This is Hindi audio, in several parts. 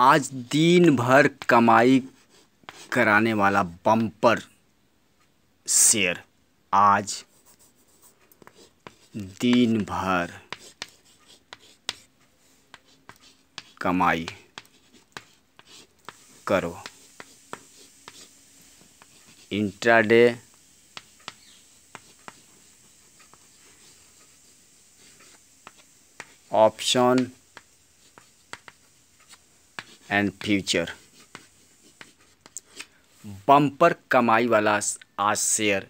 आज दिन भर कमाई कराने वाला बम्पर शेयर आज दिन भर कमाई करो intraday option and future bumper कमाई वाला आज शेयर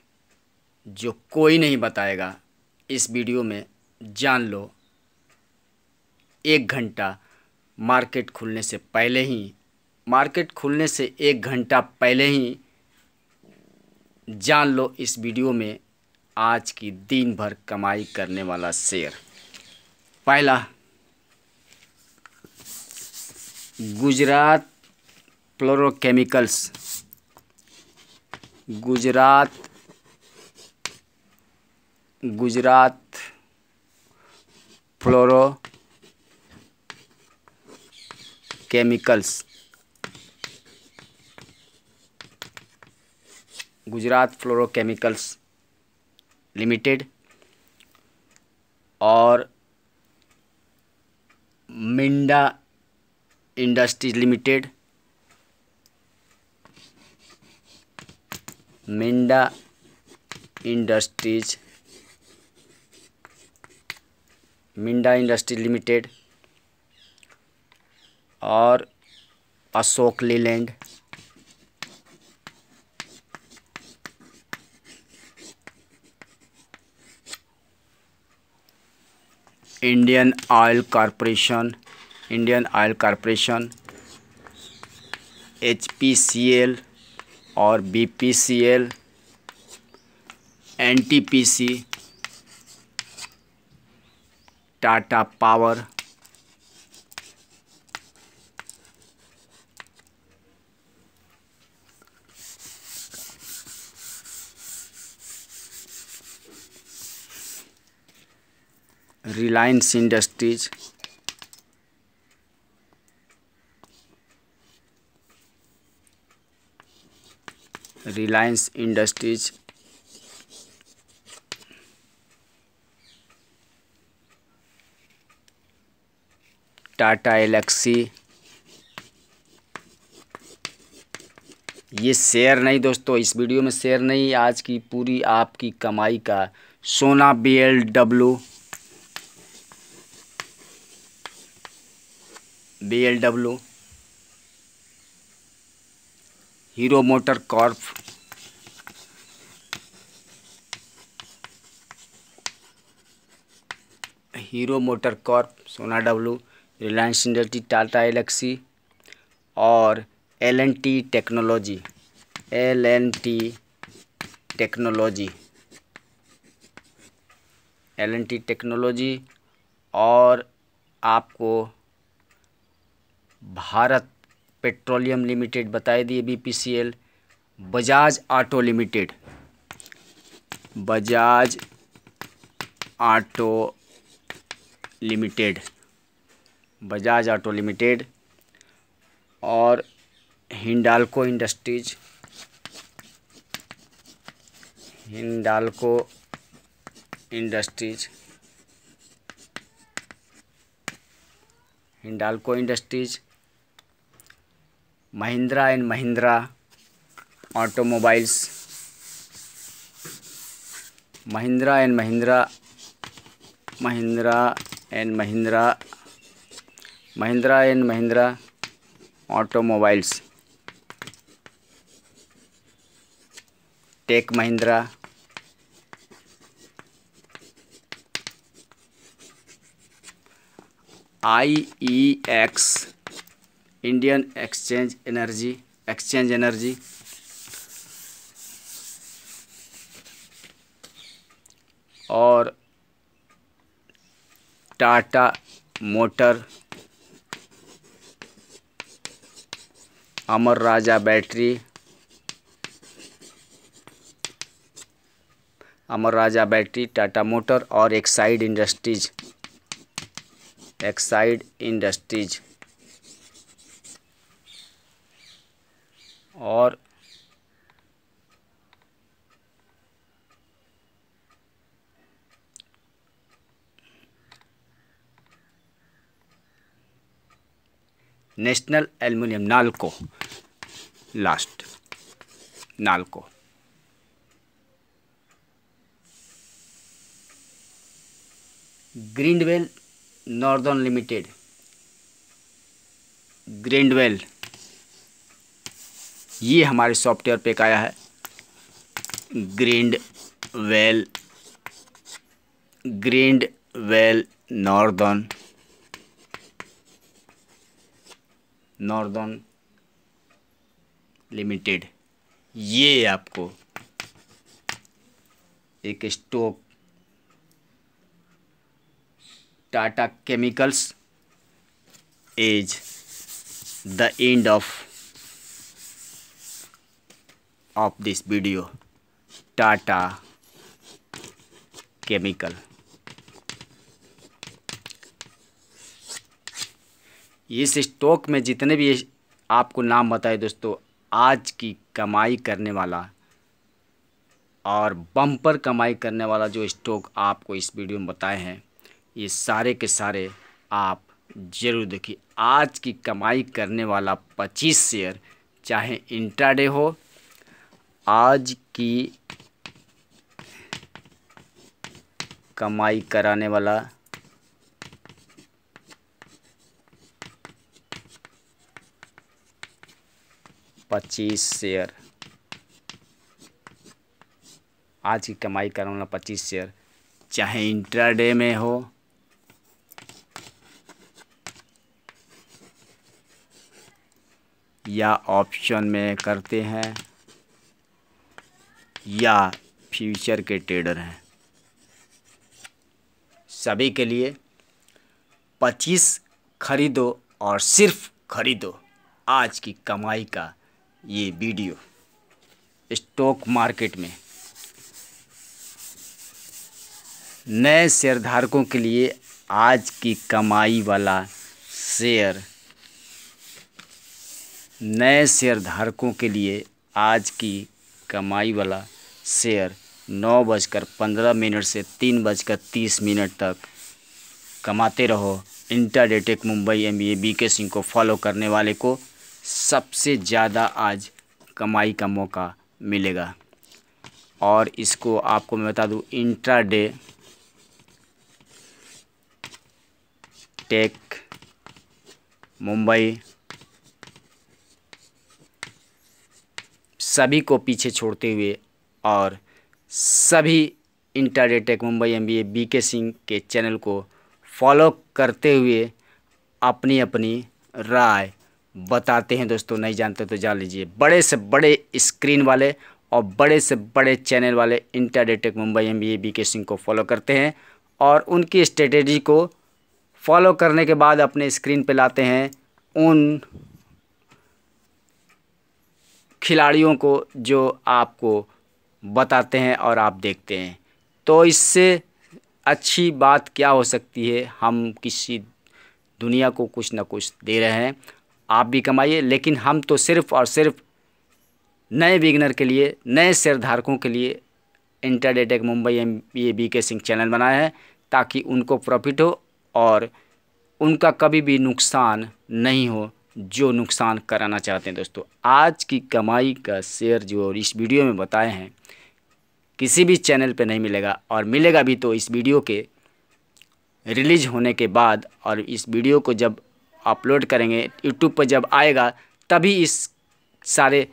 जो कोई नहीं बताएगा इस वीडियो में जान लो एक घंटा मार्केट खुलने से पहले ही मार्केट खुलने से एक घंटा पहले ही जान लो इस वीडियो में आज की दिन भर कमाई करने वाला शेयर पहला Gujarat Fluorochemicals Gujarat Gujarat Fluoro Chemicals Gujarat Fluorochemicals Limited और Minda Industries Limited Minda Industries Minda Industries Limited और Ashok Leyland Indian Oil Corporation Indian Oil Corporation H और B P C L N T P C Tata Power Reliance Industries Reliance Industries Tata Elxsi ये शेयर नहीं दोस्तों इस वीडियो में शेयर नहीं आज की पूरी आपकी कमाई का Sona B L W B L W Hero Motor Corp Hero Motor Corp Sona W Reliance Industry Tata Elxsi और L N T technology L N T technology L N T technology और आपको भारत पेट्रोलियम लिमिटेड बताई दिए BPCL Bajaj Auto Limited Bajaj Auto Limited Bajaj Auto Limited और Hindalco Industries Hindalco Industries Hindalco Industries Mahindra and Mahindra automobiles Mahindra and Mahindra Mahindra and Mahindra Mahindra and Mahindra automobiles Tech Mahindra I E X Indian Exchange Energy Exchange Energy और Tata Motor Amar Raja battery Amar Raja battery Tata Motor और एक्साइड इंडस्ट्रीज एक्साइड इंडस्ट्रीज और National Aluminium Nalco last Nalco Greenwell Northern Limited Greenwell ये हमारे सॉफ्टवेयर पे आया है Grindwell well Northern Northern Limited ये आपको एक stock Tata Chemicals as the end of of this video Tata Chemical इस स्टॉक में जितने भी आपको नाम बताए दोस्तों आज की कमाई करने वाला और बम्पर कमाई करने वाला जो स्टॉक आपको इस वीडियो में बताए हैं ये सारे के सारे आप ज़रूर देखिए आज की कमाई करने वाला 25 शेयर चाहे इंट्राडे हो आज की कमाई कराने वाला पच्चीस शेयर आज की कमाई करने वाला पच्चीस शेयर चाहे इंटरडे में हो या ऑप्शन में करते हैं या फ्यूचर के ट्रेडर हैं सभी के लिए पच्चीस खरीदो और सिर्फ खरीदो आज की कमाई का ये वीडियो स्टॉक मार्केट में नए शेयरधारकों के लिए आज की कमाई वाला शेयर नए शेयरधारकों के लिए आज की कमाई वाला शेयर नौ बजकर पंद्रह मिनट से तीन बजकर तीस मिनट तक कमाते रहो इंटरडेटेक Mumbai M B K Singh को फॉलो करने वाले को सबसे ज़्यादा आज कमाई का मौका मिलेगा और इसको आपको मैं बता दूं इंट्राडे टेक मुंबई सभी को पीछे छोड़ते हुए और सभी interday tech Mumbai M B A B K Singh के चैनल को फॉलो करते हुए अपनी अपनी राय बताते हैं दोस्तों नहीं जानते तो जान लीजिए बड़े से बड़े स्क्रीन वाले और बड़े से बड़े चैनल वाले inter day tech Mumbai M B K Singh को फॉलो करते हैं और उनकी स्ट्रेटेजी को फॉलो करने के बाद अपने स्क्रीन पे लाते हैं उन खिलाड़ियों को जो आपको बताते हैं और आप देखते हैं तो इससे अच्छी बात क्या हो सकती है हम किसी दुनिया को कुछ ना कुछ दे रहे हैं आप भी कमाइए लेकिन हम तो सिर्फ और सिर्फ नए बिगनर के लिए नए शेयरधारकों के लिए इंटरडेटेक मुंबई एम ये बी के सिंह चैनल बनाया है ताकि उनको प्रॉफिट हो और उनका कभी भी नुकसान नहीं हो जो नुकसान कराना चाहते हैं दोस्तों आज की कमाई का शेयर जो इस वीडियो में बताए हैं किसी भी चैनल पे नहीं मिलेगा और मिलेगा भी तो इस वीडियो के रिलीज होने के बाद और इस वीडियो को जब अपलोड करेंगे यूट्यूब पर जब आएगा तभी इस सारे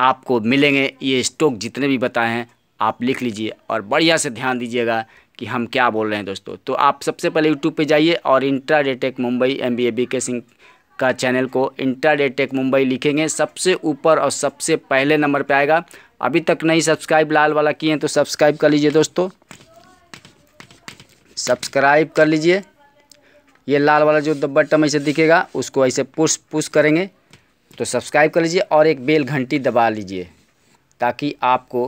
आपको मिलेंगे ये स्टॉक जितने भी बताए हैं आप लिख लीजिए और बढ़िया से ध्यान दीजिएगा कि हम क्या बोल रहे हैं दोस्तों तो आप सबसे पहले यूट्यूब पे जाइए और intra day tech Mumbai M B A B K Singh का चैनल को इंट्रा डेटेक मुंबई लिखेंगे सबसे ऊपर और सबसे पहले नंबर पे आएगा अभी तक नहीं सब्सक्राइब लाल वाला किए हैं तो सब्सक्राइब कर लीजिए दोस्तों सब्सक्राइब कर लीजिए ये लाल वाला जो बटन ऐसे दिखेगा उसको ऐसे पुश पुश करेंगे तो सब्सक्राइब कर लीजिए और एक बेल घंटी दबा लीजिए ताकि आपको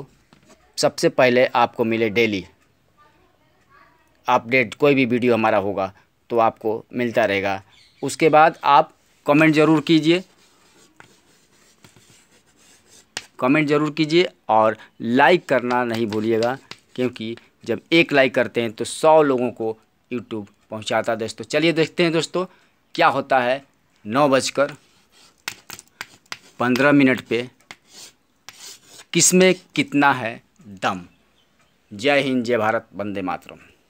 सबसे पहले आपको मिले डेली अपडेट कोई भी वीडियो हमारा होगा तो आपको मिलता रहेगा उसके बाद आप कमेंट ज़रूर कीजिए कमेंट ज़रूर कीजिए और लाइक करना नहीं भूलिएगा क्योंकि जब एक लाइक करते हैं तो सौ लोगों को यूट्यूब पहुंचाता दोस्तों चलिए देखते हैं दोस्तों क्या होता है नौ बजकर पंद्रह मिनट पे किस में कितना है दम जय हिंद जय भारत वंदे मातरम